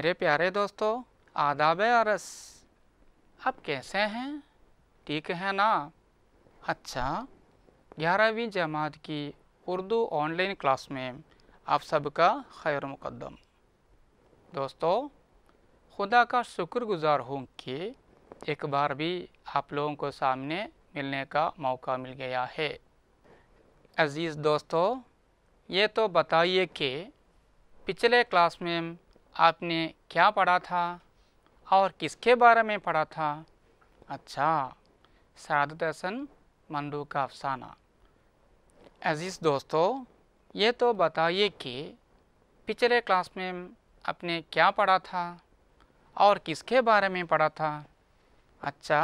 मेरे प्यारे दोस्तों आदाब अरस आप कैसे हैं ठीक है ना अच्छा ग्यारहवीं जमात की उर्दू ऑनलाइन क्लास में आप सबका खैर मुकदम दोस्तों खुदा का शुक्रगुजार हूँ कि एक बार भी आप लोगों को सामने मिलने का मौका मिल गया है अज़ीज़ दोस्तों ये तो बताइए कि पिछले क्लास में आपने क्या पढ़ा था और किसके बारे में पढ़ा था अच्छा सादत हसन मंडू का अफसाना अज़ीज़ दोस्तों ये तो बताइए कि पिछले क्लास में आपने क्या पढ़ा था और किसके बारे में पढ़ा था अच्छा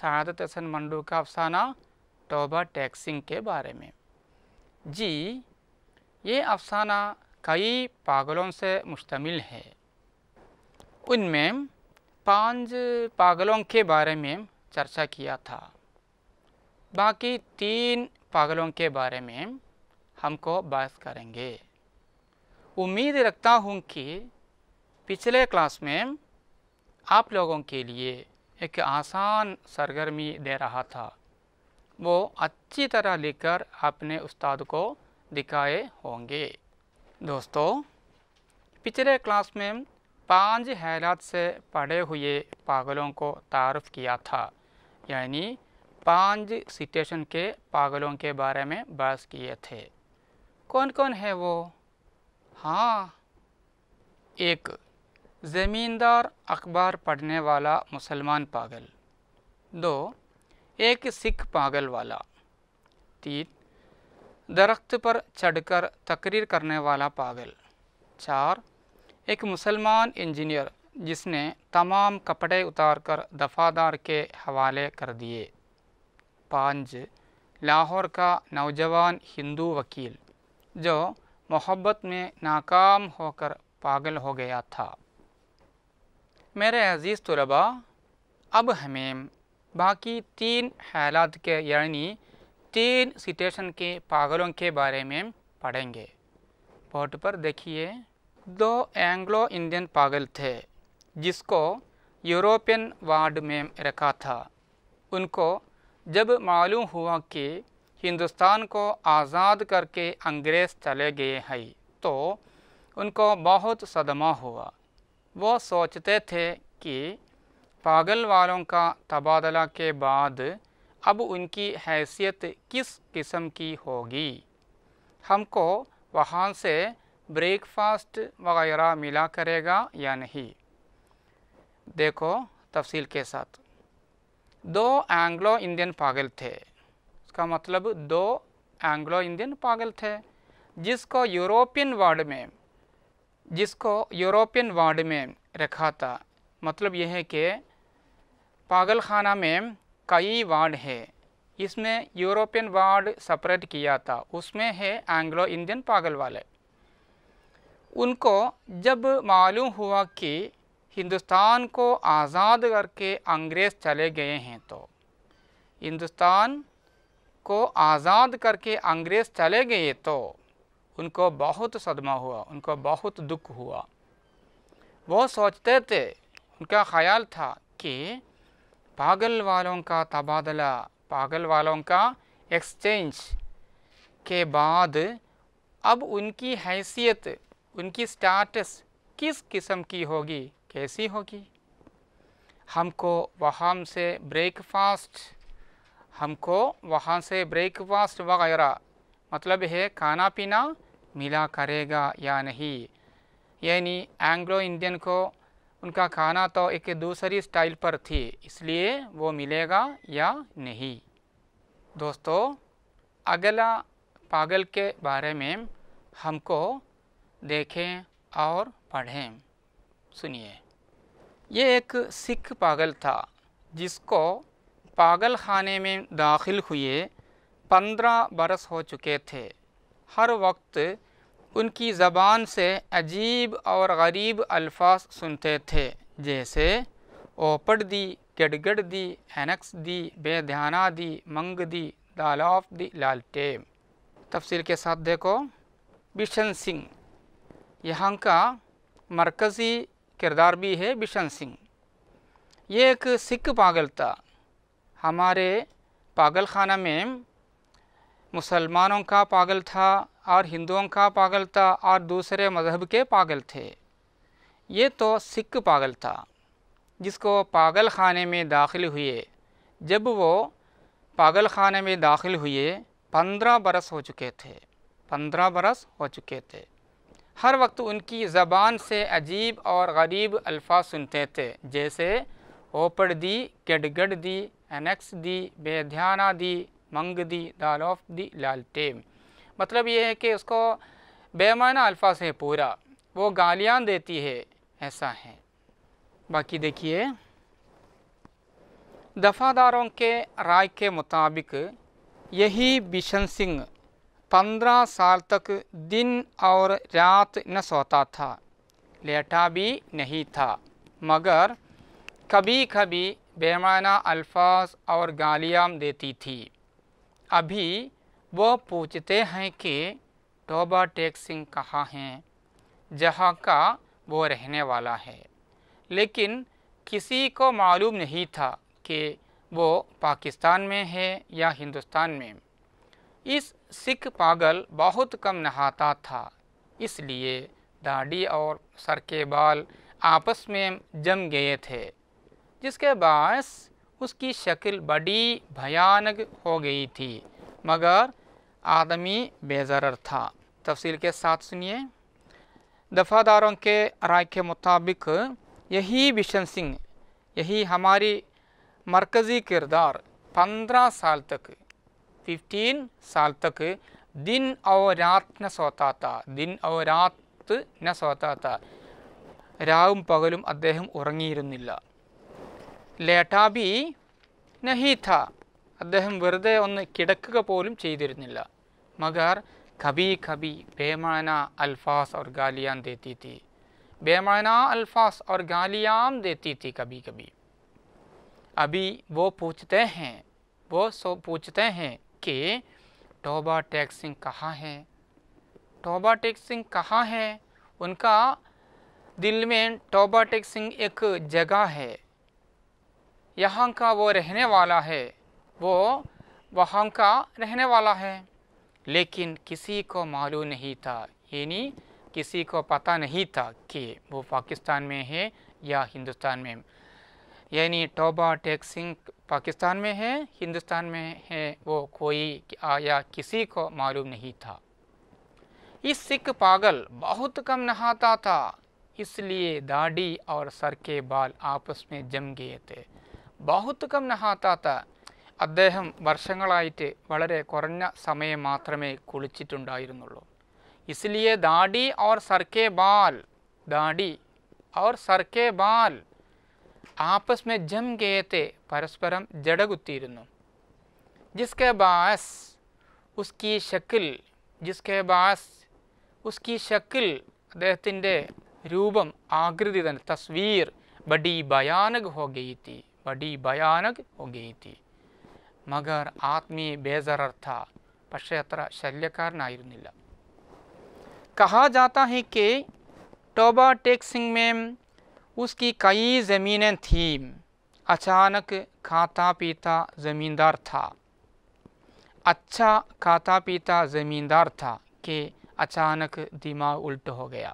सादत हसन मंडू का अफसाना टोबा टैक्सिंग के बारे में जी ये अफसाना कई पागलों से मुश्तमिल है उनमें पांच पागलों के बारे में चर्चा किया था बाकी तीन पागलों के बारे में हमको बात करेंगे उम्मीद रखता हूँ कि पिछले क्लास में आप लोगों के लिए एक आसान सरगर्मी दे रहा था वो अच्छी तरह कर अपने उस्ताद को दिखाए होंगे दोस्तों पिछले क्लास में पांच हैरत से पढ़े हुए पागलों को तारफ़ किया था यानी पांच सिटेशन के पागलों के बारे में बहस किए थे कौन कौन है वो हाँ एक ज़मींदार अखबार पढ़ने वाला मुसलमान पागल दो एक सिख पागल वाला तीन दरख्त पर चढ़कर तकरीर करने वाला पागल चार एक मुसलमान इंजीनियर जिसने तमाम कपड़े उतारकर दफादार के हवाले कर दिए पाँच लाहौर का नौजवान हिंदू वकील जो मोहब्बत में नाकाम होकर पागल हो गया था मेरे अज़ीज़ तलबा अब हमें बाकी तीन हालात के यानी तीन सिटेशन के पागलों के बारे में पढ़ेंगे बोर्ड पर देखिए दो एंग्लो इंडियन पागल थे जिसको यूरोपियन वार्ड में रखा था उनको जब मालूम हुआ कि हिंदुस्तान को आज़ाद करके अंग्रेज़ चले गए हैं तो उनको बहुत सदमा हुआ वो सोचते थे कि पागल वालों का तबादला के बाद अब उनकी हैसियत किस किस्म की होगी हमको वहाँ से ब्रेकफास्ट वगैरह मिला करेगा या नहीं देखो तफसील के साथ दो एंग्लो इंडियन पागल थे इसका मतलब दो एंग्लो इंडियन पागल थे जिसको यूरोपियन वार्ड में जिसको यूरोपियन वार्ड में रखा था मतलब यह है कि पागल खाना में कई वार्ड है इसमें यूरोपियन वार्ड सेपरेट किया था उसमें है एंग्लो इंडियन पागल वाले उनको जब मालूम हुआ कि हिंदुस्तान को आज़ाद करके अंग्रेज़ चले गए हैं तो हिंदुस्तान को आज़ाद करके अंग्रेज़ चले गए तो उनको बहुत सदमा हुआ उनको बहुत दुख हुआ वो सोचते थे उनका ख्याल था कि पागल वालों का तबादला पागल वालों का एक्सचेंज के बाद अब उनकी हैसियत उनकी स्टाटस किस किस्म की होगी कैसी होगी हमको वहाँ से ब्रेकफास्ट हमको वहाँ से ब्रेकफास्ट वगैरह मतलब है खाना पीना मिला करेगा या नहीं यानी एंग्लो इंडियन को उनका खाना तो एक दूसरी स्टाइल पर थी इसलिए वो मिलेगा या नहीं दोस्तों अगला पागल के बारे में हमको देखें और पढ़ें सुनिए ये एक सिख पागल था जिसको पागल खाने में दाखिल हुए पंद्रह बरस हो चुके थे हर वक्त उनकी ज़बान से अजीब और गरीब अल्फाज सुनते थे जैसे ओपड़ दी गडगड दी एनक्स दी बेध्याना दी मंग दी दालाफ दी लालटेम तफसील के साथ देखो बिशन सिंह यहाँ का मरकज़ी किरदार भी है बिशन सिंह ये एक सिख पागल था हमारे पागल खाना में मुसलमानों का पागल था और हिंदुओं का पागल था और दूसरे मजहब के पागल थे ये तो सिख पागल था जिसको पागल खाने में दाखिल हुए जब वो पागल खाने में दाखिल हुए पंद्रह बरस हो चुके थे पंद्रह बरस हो चुके थे हर वक्त उनकी ज़बान से अजीब और गरीब अल्फाज सुनते थे जैसे ओपड़ दी गडगड दी एनेक्स दी बेध्याना दी मंग दी दालोफ दी लालटेम मतलब ये है कि उसको बेमाना अल्फा है पूरा वो गालियाँ देती है ऐसा है बाकी देखिए दफ़ादारों के राय के मुताबिक यही बिशन सिंह पंद्रह साल तक दिन और रात न सोता था लेटा भी नहीं था मगर कभी कभी बेमाना अल्फाज और गालियाँ देती थी अभी वो पूछते हैं कि टोबा टेक सिंह कहाँ हैं जहाँ का वो रहने वाला है लेकिन किसी को मालूम नहीं था कि वो पाकिस्तान में है या हिंदुस्तान में इस सिख पागल बहुत कम नहाता था इसलिए दाढ़ी और सर के बाल आपस में जम गए थे जिसके बायस उसकी शक्ल बड़ी भयानक हो गई थी मगर आदमी बेज़र था तफसील के साथ सुनिए दफ़ादारों के राय के मुताबिक यही बिशन सिंह यही हमारी मरकज़ी किरदार पंद्रह साल तक फिफ्टीन साल तक दिन और रात न सोता था दिन और रात न सोता था पगलू രാവും उ लेटा भी नहीं था अद्हम वे ഒന്ന് मगर खबी खबी बेमाना अलफास और गालियां देती थी बेमाना अलफास और गालियां देती थी कभी कभी अभी वो पूछते हैं वो सो पूछते हैं कि टोबा टैक्सिंग सिंह कहाँ है टोबा टैक्सिंग सिंह कहाँ है उनका दिल में टोबा टैक्सिंग सिंह एक जगह है यहाँ का वो रहने वाला है वो वहाँ का रहने वाला है लेकिन किसी को मालूम नहीं था यानी किसी को पता नहीं था कि वो पाकिस्तान में है या हिंदुस्तान में यानी टोबा टेक सिंह पाकिस्तान में है हिंदुस्तान में है वो कोई या किसी को मालूम नहीं था इस सिख पागल बहुत कम नहाता था इसलिए दाढ़ी और सर के बाल आपस में जम गए थे बहुत कम नहाता था അദ്ദേഹം വർഷങ്ങളായിട്ട് വളരെ കുറഞ്ഞ സമയം മാത്രമേ കുളിച്ചിട്ടുണ്ടായിരുന്നുള്ളൂ ഇസ്ലിയെ ദാഡി ഓർ സർക്കേ ബാൽ ദാഡി ഓർ സർക്കേ ബാൽ ആപ്പസ് മെ ജം കേത്തെ പരസ്പരം ജടകുത്തിയിരുന്നു ജിസ്കെ ബാസ് ഉസ്കി ഷക്കിൽ ജിസ്കെ ബാസ് ഉസ്കി ഷക്കിൽ അദ്ദേഹത്തിൻ്റെ രൂപം ആകൃതി തന്നെ തസ്വീർ ബഡി ഭയാനക് ഹോ ഗെയ്ത്തി ബഡി ഭയാനക് ഹോ ഗെയ്ത്തി മഗർ ആത്മീ ബേജറർത്ഥ पक्षे अत्र ശല്യക്കാരനായിരുന്നില്ല कहा जाता है कि टोबा टेक सिंह में उसकी कई ज़मीनें थीं अचानक खाता पीता ज़मींदार था अच्छा खाता पीता ज़मींदार था कि अचानक दिमाग उल्ट हो गया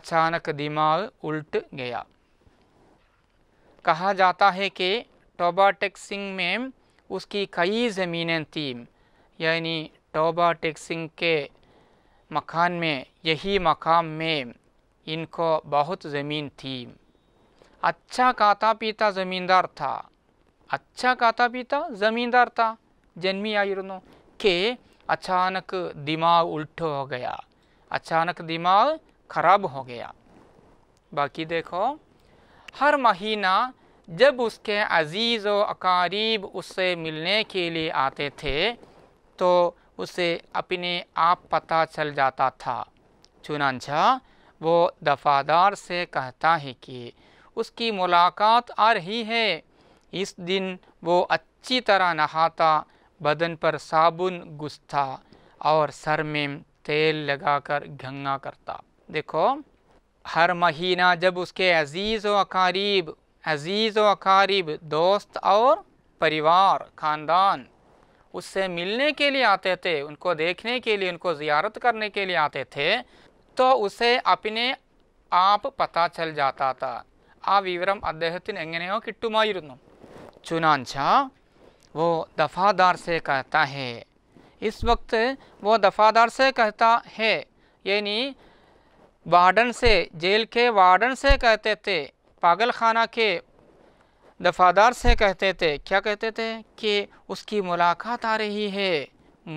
अचानक दिमाग उल्ट गया कहा जाता है कि टोबा टेक्सिंग में उसकी कई ज़मीनें थीं यानी टोबा टेक्सिंग के मकान में यही मकाम में इनको बहुत ज़मीन थी अच्छा काता पीता ज़मींदार था अच्छा काता पीता ज़मींदार था जन्मी आयुर्नो के अचानक दिमाग उल्टो हो गया अचानक दिमाग खराब हो गया बाकी देखो हर महीना जब उसके अज़ीज़ व अकारीब उससे मिलने के लिए आते थे तो उसे अपने आप पता चल जाता था चुनाचा वो दफादार से कहता है कि उसकी मुलाकात आ रही है इस दिन वो अच्छी तरह नहाता बदन पर साबुन घुसता और सर में तेल लगाकर घंगा करता देखो हर महीना जब उसके अज़ीज़ व अकारीब अजीज़ व अकारीब दोस्त और परिवार ख़ानदान उससे मिलने के लिए आते थे उनको देखने के लिए उनको ज़ियारत करने के लिए आते थे तो उसे अपने आप पता चल जाता था आ विवरम अद्हतिन एंगने अद्हतो किट्टुमायरुन्नु चुनाचा वो दफ़ादार से कहता है इस वक्त वो दफ़ादार से कहता है यानी वार्डन से जेल के वार्डन से कहते थे पागल खाना के दफादार से कहते थे क्या कहते थे कि उसकी मुलाकात आ रही है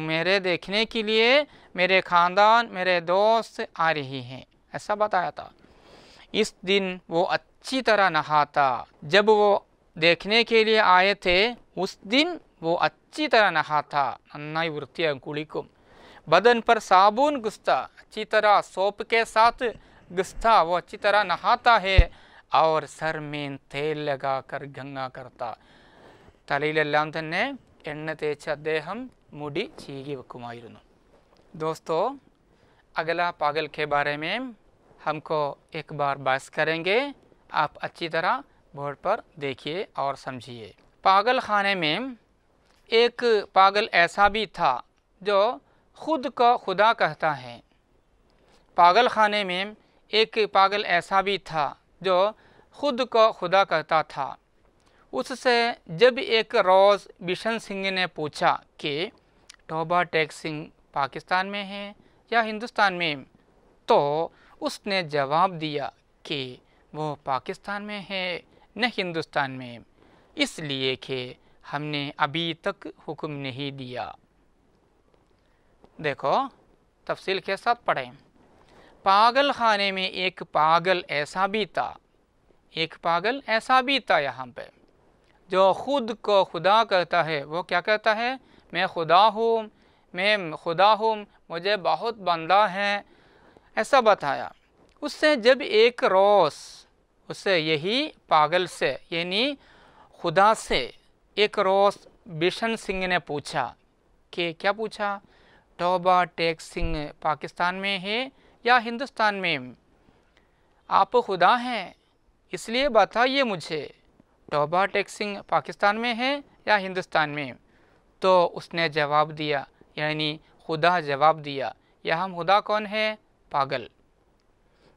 मेरे देखने के लिए मेरे ख़ानदान मेरे दोस्त आ रही हैं ऐसा बताया था इस दिन वो अच्छी तरह नहाता जब वो देखने के लिए आए थे उस दिन वो अच्छी तरह नहाता अन्नाई वृत्ति कुलिकुम बदन पर साबुन घुसता अच्छी तरह सोप के साथ घुसता वो अच्छी तरह नहाता है और सर में तेल लगाकर गंगा करता തലയിലെല്ലാം തന്നെ എണ്ണ തേച്ച് അദ്ദേഹം മുടി ചീകി വെക്കുമായിരുന്നു ദോസ്തോ അഗല പാഗൽ കെ हमको एक बार बस करेंगे आप अच्छी तरह बोर्ड पर देखिए और समझिए पागल खाने में एक पागल ऐसा भी था जो खुद को खुदा कहता है पागल खाने में एक पागल ऐसा भी था जो खुद को खुदा कहता था उससे जब एक रोज़ बिशन सिंह ने पूछा कि टोबा टेक सिंह पाकिस्तान में है या हिंदुस्तान में तो उसने जवाब दिया कि वो पाकिस्तान में है न हिंदुस्तान में इसलिए कि हमने अभी तक हुक्म नहीं दिया देखो तफसील के साथ पढ़ें पागल खाने में एक पागल ऐसा भी था एक पागल ऐसा भी था यहाँ पे जो खुद को खुदा करता है वो क्या कहता है मैं खुदा हूँ मैं खुदा हूँ मुझे बहुत बंदा है ऐसा बताया उससे जब एक रोस उससे यही पागल से यानी खुदा से एक रोस बिशन सिंह ने पूछा कि क्या पूछा टोबा टेक सिंह पाकिस्तान में है या हिंदुस्तान में आप खुदा हैं इसलिए बताइए मुझे टोबा टैक्सिंग पाकिस्तान में है या हिंदुस्तान में तो उसने जवाब दिया यानी खुदा जवाब दिया यह हम खुदा कौन है पागल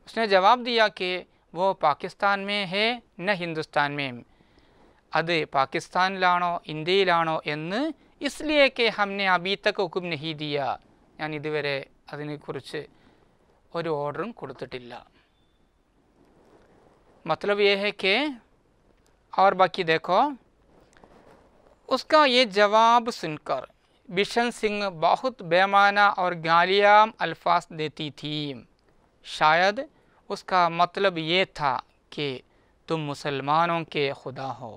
उसने जवाब दिया कि वो पाकिस्तान में है न हिंदुस्तान में അത് പാകിസ്ഥാനിലാണോ ഇന്ത്യയിലാണോ എന്ന് ഇസ്ലിയേക്ക് ഹംനെ അബീത്തക്ക് ഹുക്കും നഹീദിയ ഞാൻ ഇതുവരെ അതിനെക്കുറിച്ച് और ऑर्डर को मतलब ये है कि और बाकी देखो उसका ये जवाब सुनकर बिशन सिंह बहुत बेमाना और गालियाम अल्फाज देती थी शायद उसका मतलब ये था कि तुम मुसलमानों के खुदा हो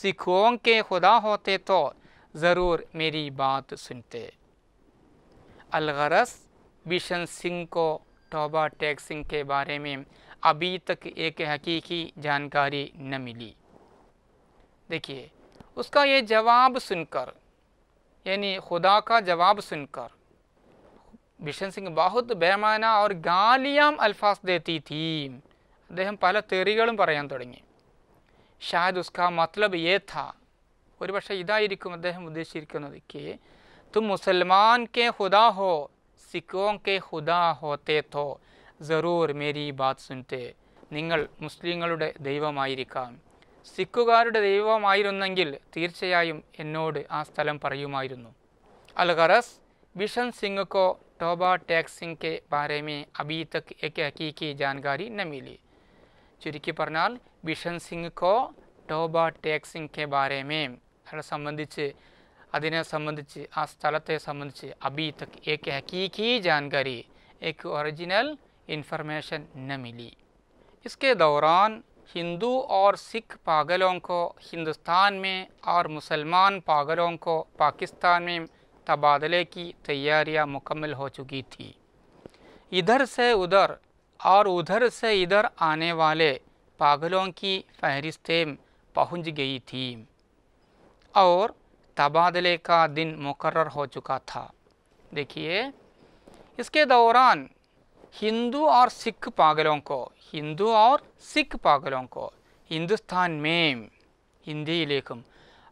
सिखों के खुदा होते तो ज़रूर मेरी बात सुनते अलगरस बिशन सिंह को टोबा टैक्सिंग के बारे में अभी तक एक हकीकी जानकारी न मिली देखिए उसका ये जवाब सुनकर यानी खुदा का जवाब सुनकर बिशन सिंह बहुत बेमाना और गालियाम अल्फाज देती थी अद्हम पल पर शायद उसका मतलब ये था और पक्षे उद्देश्य के तुम मुसलमान के खुदा हो सिखों के खुदा होते तो സറൂർ മേരി ബാത് സുൻത്തെ നിങ്ങൾ മുസ്ലിങ്ങളുടെ ദൈവമായിരിക്കാം സിഖുകാരുടെ ദൈവമായിരുന്നെങ്കിൽ തീർച്ചയായും എന്നോട് ആ സ്ഥലം പറയുമായിരുന്നു അൽ ബിഷൻ बिशन सिंह को टोबा टैक्स सिंह के എക്കെ അക്കീക്കി ജാൻകാരി നമീലി ചുരുക്കി പറഞ്ഞാൽ ബിഷൻ സിംഗ്ക്കോ ടോബ ടാക്സിംഗ് കെ ബാരേമേ അയാളെ സംബന്ധിച്ച് അതിനെ സംബന്ധിച്ച് ആ സ്ഥലത്തെ സംബന്ധിച്ച് അബി തക് ഏക്ക് ഹക്കീക്കി ജാൻകാരി എക്ക് ഒറിജിനൽ इन्फॉर्मेशन न मिली इसके दौरान हिंदू और सिख पागलों को हिंदुस्तान में और मुसलमान पागलों को पाकिस्तान में तबादले की तैयारियां मुकम्मल हो चुकी थी इधर से उधर और उधर से इधर आने वाले पागलों की फहरिस्तें पहुंच गई थी और तबादले का दिन मुकर हो चुका था देखिए इसके दौरान हिंदू और सिख पागलों को हिंदू और सिख पागलों को हिंदुस्तान में ഇന്ത്യയിലേക്കും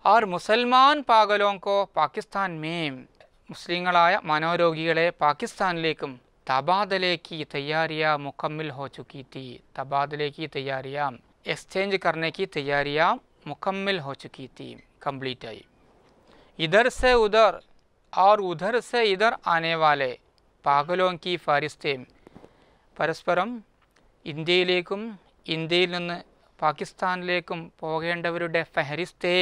അവർ മുസൽമാൻ പാകലോങ്കോ പാകിസ്ഥാൻ മേം മുസ്ലിങ്ങളായ മനോരോഗികളെ പാകിസ്ഥാനിലേക്കും തബാദലേക്ക് തയ്യാറിയ മുക്കമ്മിൽ ഹോ ചുക്കി തീ തബാദലേക്ക് തയ്യാറിയാം എക്സ്ചേഞ്ച് കർണേക്ക് തയ്യാറിയാം മുക്കമ്മിൽ ഹോ ചുക്കി തീ കംപ്ലീറ്റ് ആയി इधर से उधर और उधर से इधर आने वाले पागलों की फहरिस्तें परस्परम ഇന്ത്യയിലേക്കും ഇന്ത്യയിൽ पाकिस्तान പാകിസ്ഥാനിലേക്കും പോകേണ്ടവരുടെ फ़हरिस्ते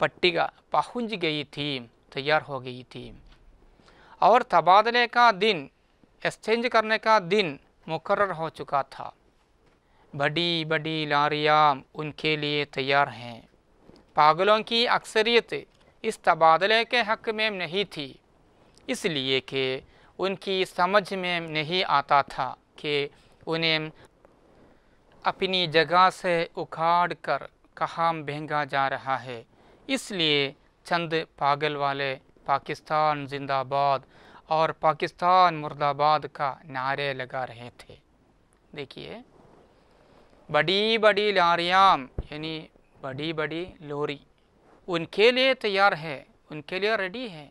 പട്ടിക പഹുഞ്ച് गई थी तैयार हो गई थी और तबादले का दिन एक्सचेंज करने का दिन मुकर हो चुका था बड़ी बड़ी लारियां उनके लिए तैयार हैं पागलों की अक्सरियत इस तबादले के हक में नहीं थी इसलिए कि उनकी समझ में नहीं आता था कि उन्हें अपनी जगह से उखाड़ कर कहाँ भेंगा जा रहा है इसलिए चंद पागल वाले पाकिस्तान जिंदाबाद और पाकिस्तान मुर्दाबाद का नारे लगा रहे थे देखिए बड़ी बड़ी लारियाम यानी बड़ी बड़ी लोरी उनके लिए तैयार है उनके लिए रेडी है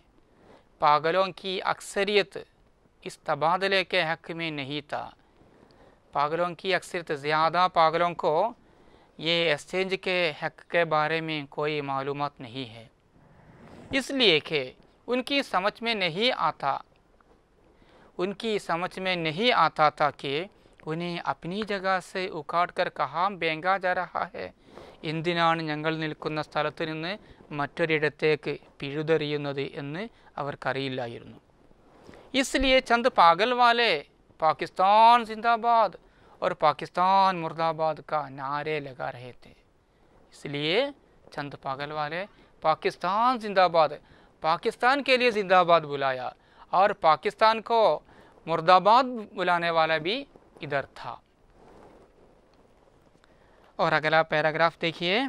पागलों की अक्सरियत इस तबादले के हक में नहीं था पागलों की अक्सरत ज़्यादा पागलों को ये एक्सचेंज के हक के बारे में कोई मालूम नहीं है इसलिए कि उनकी समझ में नहीं आता उनकी समझ में नहीं आता था कि उन्हें अपनी जगह से उखाड़ कर कहाँ बेंगा जा रहा है इन दिनान या स्थल मतरते पीड़ेवर्क अलू इसलिए चंद पागल वाले पाकिस्तान जिंदाबाद और पाकिस्तान मुर्दाबाद का नारे लगा रहे थे इसलिए चंद पागल वाले पाकिस्तान जिंदाबाद पाकिस्तान के लिए जिंदाबाद बुलाया और पाकिस्तान को मुर्दाबाद बुलाने वाला भी इधर था और अगला पैराग्राफ देखिए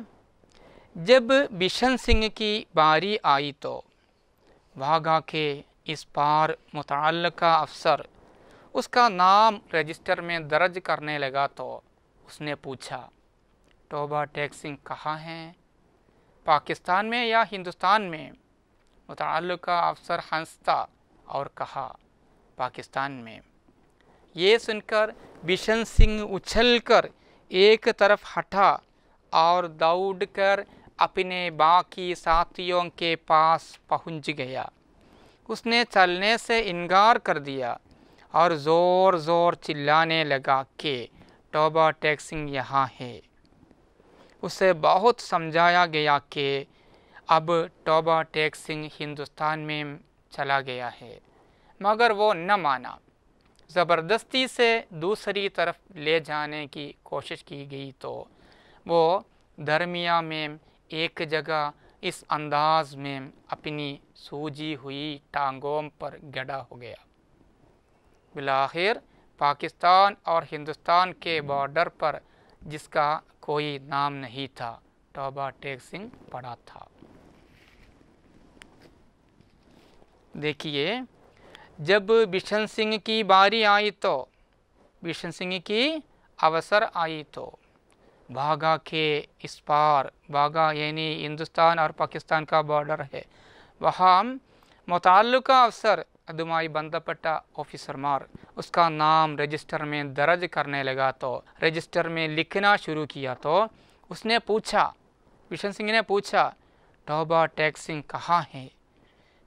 जब बिशन सिंह की बारी आई तो भागा के इस बार मुतल अफसर उसका नाम रजिस्टर में दर्ज करने लगा तो उसने पूछा टोबा टैक्सिंग कहाँ हैं पाकिस्तान में या हिंदुस्तान में मुतल अफसर हंसता और कहा पाकिस्तान में ये सुनकर बिशन सिंह उछलकर एक तरफ हटा और दौड़ कर अपने बाकी साथियों के पास पहुंच गया उसने चलने से इनकार कर दिया और ज़ोर ज़ोर चिल्लाने लगा कि टोबा टैक्सिंग यहाँ है उसे बहुत समझाया गया कि अब टोबा टैक्सिंग हिंदुस्तान में चला गया है मगर वो न माना ज़बरदस्ती से दूसरी तरफ ले जाने की कोशिश की गई तो वो दरमिया में एक जगह इस अंदाज में अपनी सूजी हुई टांगों पर गड़ा हो गया बिलाखिर पाकिस्तान और हिंदुस्तान के बॉर्डर पर जिसका कोई नाम नहीं था टोबा टेक सिंह पड़ा था देखिए जब बिशन सिंह की बारी आई तो बिशन सिंह की अवसर आई तो बाघा के इस पार बागा यानी हिंदुस्तान और पाकिस्तान का बॉर्डर है वहाँ मुतल अफसर मार उसका नाम रजिस्टर में दर्ज करने लगा तो रजिस्टर में लिखना शुरू किया तो उसने पूछा बिशन सिंह ने पूछा टोबा टैक्सिंग सिंह कहाँ है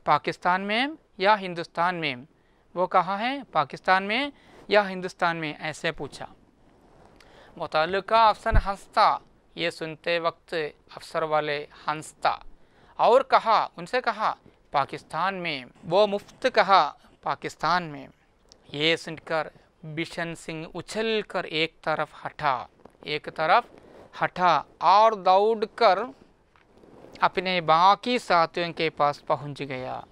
पाकिस्तान में या हिंदुस्तान में वो कहाँ है पाकिस्तान में या हिंदुस्तान में ऐसे पूछा मुतल अफसन हंसता ये सुनते वक्त अफसर वाले हंसता और कहा उनसे कहा पाकिस्तान में वो मुफ्त कहा पाकिस्तान में ये सुनकर बिशन सिंह उछल कर एक तरफ हटा एक तरफ हटा और दौड़ कर अपने बाकी साथियों के पास पहुंच गया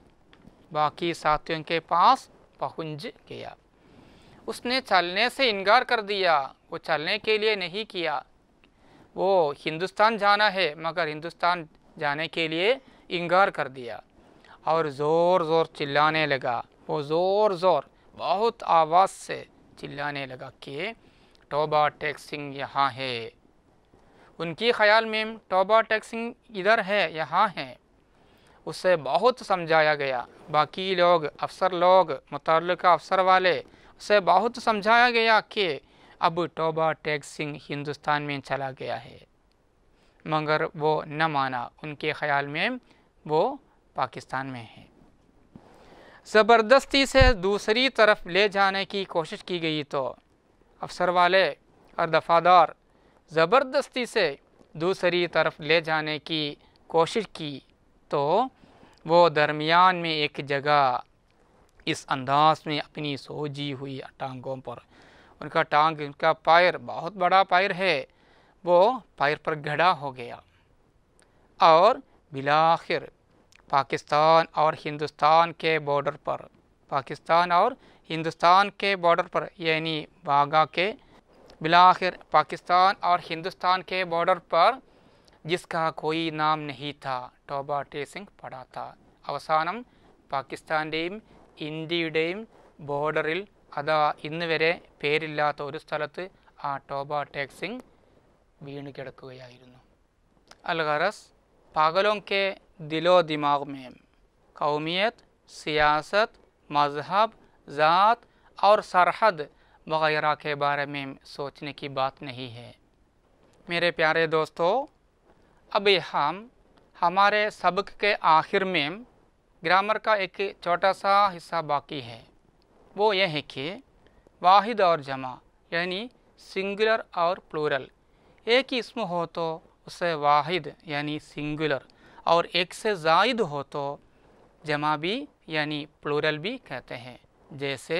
बाकी साथियों के पास पहुंच गया उसने चलने से इनकार कर दिया वो चलने के लिए नहीं किया वो हिंदुस्तान जाना है मगर हिंदुस्तान जाने के लिए इनकार कर दिया और ज़ोर ज़ोर चिल्लाने लगा वो ज़ोर ज़ोर बहुत आवाज़ से चिल्लाने लगा कि टोबा टैक्सिंग यहाँ है उनके ख्याल में टोबा टैक्सिंग इधर है यहाँ है उसे बहुत समझाया गया बाकी लोग अफसर लोग मुतल अफसर वाले से बहुत समझाया गया कि अब टोबा टैक्सिंग हिंदुस्तान में चला गया है मगर वो न माना उनके ख्याल में वो पाकिस्तान में है ज़बरदस्ती से दूसरी तरफ ले जाने की कोशिश की गई तो अफसर वाले और दफ़ादार ज़बरदस्ती से दूसरी तरफ ले जाने की कोशिश की तो वो दरमियान में एक जगह इस अंदाज में अपनी सोजी हुई टांगों पर उनका टांग उनका पायर बहुत बड़ा पायर है वो पायर पर घड़ा हो गया और बिलाखिर पाकिस्तान और हिंदुस्तान के बॉर्डर पर पाकिस्तान और हिंदुस्तान के बॉर्डर पर यानी बागा के बिलाखिर पाकिस्तान और हिंदुस्तान के बॉर्डर पर जिसका कोई नाम नहीं था टे ടോബ था अवसानम पाकिस्तान പാകിസ്ഥാൻ്റെയും इंटे बोर्ड अदा इन वे പേരില്ലാത്ത स्थल സ്ഥലത്ത് ആ ടോബ ടാക്സിംഗ് വീണ് കിടക്കുകയായിരുന്നു पागलों के दिलो दिमाग में कौमियत सियासत मजहब ज़ात और सरहद वगैरह के बारे में सोचने की बात नहीं है मेरे प्यारे दोस्तों अब हम हमारे सबक के आखिर में ग्रामर का एक छोटा सा हिस्सा बाकी है वो यह है कि वाहिद और जमा यानी सिंगुलर और प्लूरल एक ही इसम हो तो उसे वाहिद यानी सिंगुलर और एक से जायद हो तो जमा भी यानी प्लूरल भी कहते हैं जैसे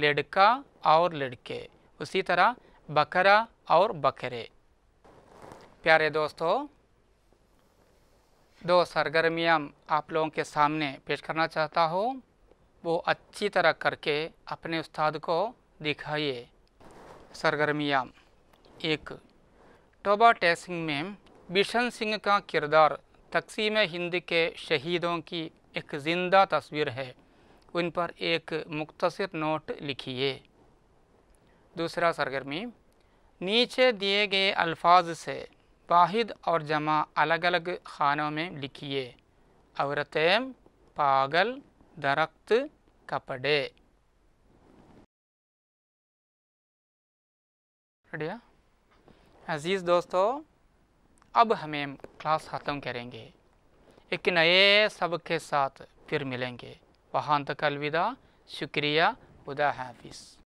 लड़का और लड़के उसी तरह बकरा और बकरे प्यारे दोस्तों दो सरगर्मियाँ आप लोगों के सामने पेश करना चाहता हूँ वो अच्छी तरह करके अपने उस्ताद को दिखाइए सरगर्मियाँ एक टोबा टेसिंग में बिशन सिंह का किरदार तकसीम हिंद के शहीदों की एक ज़िंदा तस्वीर है उन पर एक मुख्तर नोट लिखिए दूसरा सरगर्मी नीचे दिए गए अल्फाज से वाहिद और जमा अलग अलग खानों में लिखिए औरतें पागल दरख्त कपड़े अज़ीज़ दोस्तों अब हमें क्लास ख़त्म करेंगे एक नए सब के साथ फिर मिलेंगे वहां तक अलविदा शुक्रिया खुदा हाफिज़